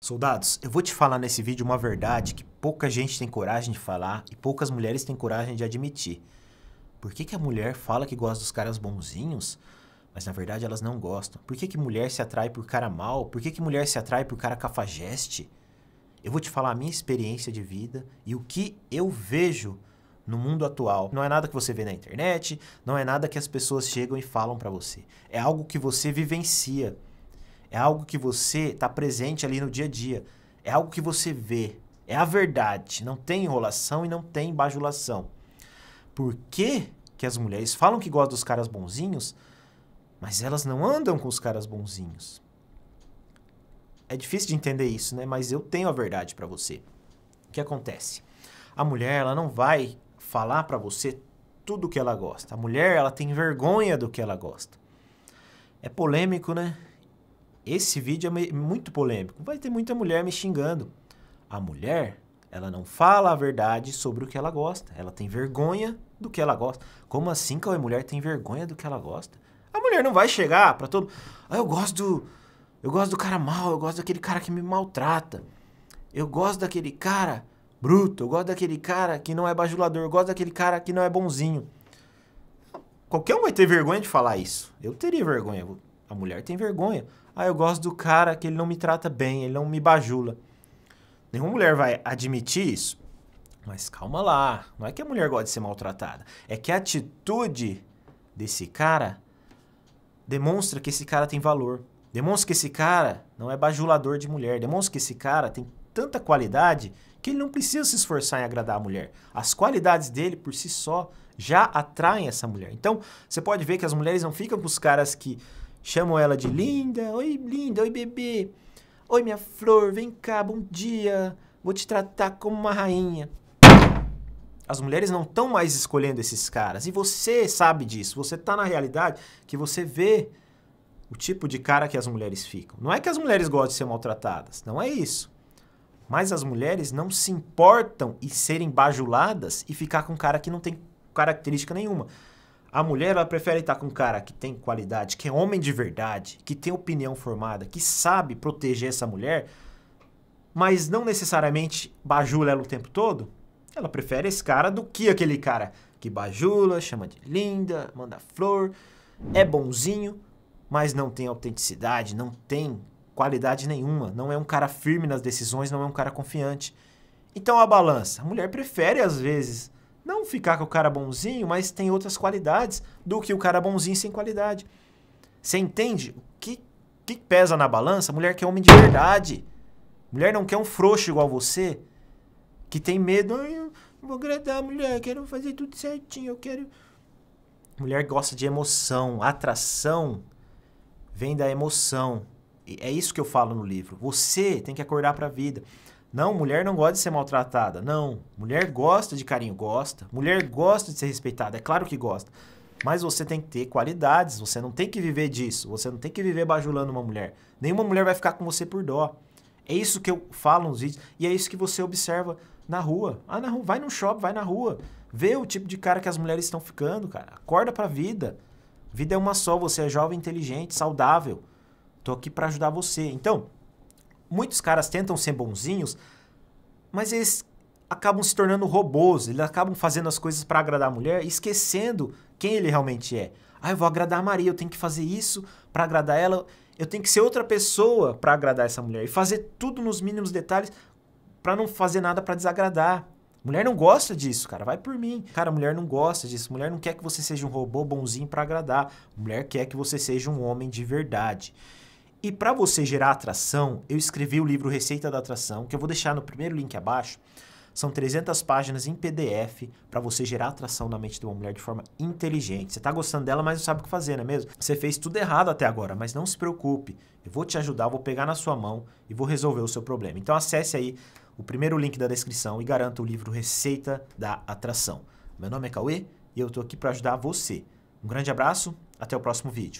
Soldados, eu vou te falar nesse vídeo uma verdade que pouca gente tem coragem de falar e poucas mulheres têm coragem de admitir. Por que, que a mulher fala que gosta dos caras bonzinhos, mas na verdade elas não gostam? Por que, que mulher se atrai por cara mal? Por que, que mulher se atrai por cara cafajeste? Eu vou te falar a minha experiência de vida e o que eu vejo no mundo atual. Não é nada que você vê na internet, não é nada que as pessoas chegam e falam para você. É algo que você vivencia. É algo que você está presente ali no dia a dia. É algo que você vê. É a verdade. Não tem enrolação e não tem bajulação. Por que, que as mulheres falam que gostam dos caras bonzinhos, mas elas não andam com os caras bonzinhos? É difícil de entender isso, né? Mas eu tenho a verdade para você. O que acontece? A mulher, ela não vai falar para você tudo o que ela gosta. A mulher, ela tem vergonha do que ela gosta. É polêmico, né? esse vídeo é muito polêmico. Vai ter muita mulher me xingando. A mulher, ela não fala a verdade sobre o que ela gosta. Ela tem vergonha do que ela gosta. Como assim que a mulher tem vergonha do que ela gosta? A mulher não vai chegar para todo, ah, eu gosto do eu gosto do cara mal, eu gosto daquele cara que me maltrata. Eu gosto daquele cara bruto, eu gosto daquele cara que não é bajulador, eu gosto daquele cara que não é bonzinho. Qualquer um vai ter vergonha de falar isso. Eu teria vergonha. A mulher tem vergonha. Ah, eu gosto do cara que ele não me trata bem, ele não me bajula. Nenhuma mulher vai admitir isso. Mas calma lá, não é que a mulher gosta de ser maltratada, é que a atitude desse cara demonstra que esse cara tem valor. Demonstra que esse cara não é bajulador de mulher, demonstra que esse cara tem tanta qualidade que ele não precisa se esforçar em agradar a mulher. As qualidades dele por si só já atraem essa mulher. Então, você pode ver que as mulheres não ficam com os caras que Chamam ela de linda, oi linda, oi bebê, oi minha flor, vem cá, bom dia, vou te tratar como uma rainha. As mulheres não estão mais escolhendo esses caras. E você sabe disso. Você está na realidade que você vê o tipo de cara que as mulheres ficam. Não é que as mulheres gostem de ser maltratadas, não é isso. Mas as mulheres não se importam em serem bajuladas e ficar com um cara que não tem característica nenhuma. A mulher ela prefere estar com um cara que tem qualidade, que é homem de verdade, que tem opinião formada, que sabe proteger essa mulher, mas não necessariamente bajula ela o tempo todo. Ela prefere esse cara do que aquele cara que bajula, chama de linda, manda flor, é bonzinho, mas não tem autenticidade, não tem qualidade nenhuma, não é um cara firme nas decisões, não é um cara confiante. Então a balança, a mulher prefere às vezes não ficar com o cara bonzinho, mas tem outras qualidades do que o cara bonzinho sem qualidade. Você entende o que, que pesa na balança? Mulher quer homem de verdade. Mulher não quer um frouxo igual você, que tem medo. Eu vou agradar a mulher, quero fazer tudo certinho, eu quero. Mulher gosta de emoção, atração vem da emoção. E é isso que eu falo no livro. Você tem que acordar para a vida. Não, mulher não gosta de ser maltratada. Não, mulher gosta de carinho, gosta. Mulher gosta de ser respeitada, é claro que gosta. Mas você tem que ter qualidades, você não tem que viver disso, você não tem que viver bajulando uma mulher. Nenhuma mulher vai ficar com você por dó. É isso que eu falo nos vídeos e é isso que você observa na rua. Ah, na rua, vai no shopping, vai na rua. Vê o tipo de cara que as mulheres estão ficando, cara. Acorda pra vida. Vida é uma só, você é jovem, inteligente, saudável. Tô aqui para ajudar você. Então, muitos caras tentam ser bonzinhos, mas eles acabam se tornando robôs, eles acabam fazendo as coisas para agradar a mulher, esquecendo quem ele realmente é. Ah, eu vou agradar a Maria, eu tenho que fazer isso para agradar ela, eu tenho que ser outra pessoa para agradar essa mulher e fazer tudo nos mínimos detalhes para não fazer nada para desagradar. Mulher não gosta disso, cara, vai por mim. Cara, mulher não gosta disso, mulher não quer que você seja um robô bonzinho para agradar. Mulher quer que você seja um homem de verdade. E para você gerar atração, eu escrevi o livro Receita da Atração, que eu vou deixar no primeiro link abaixo. São 300 páginas em PDF para você gerar atração na mente de uma mulher de forma inteligente. Você está gostando dela, mas não sabe o que fazer, não é mesmo? Você fez tudo errado até agora, mas não se preocupe. Eu vou te ajudar, vou pegar na sua mão e vou resolver o seu problema. Então acesse aí o primeiro link da descrição e garanta o livro Receita da Atração. Meu nome é Cauê e eu estou aqui para ajudar você. Um grande abraço, até o próximo vídeo.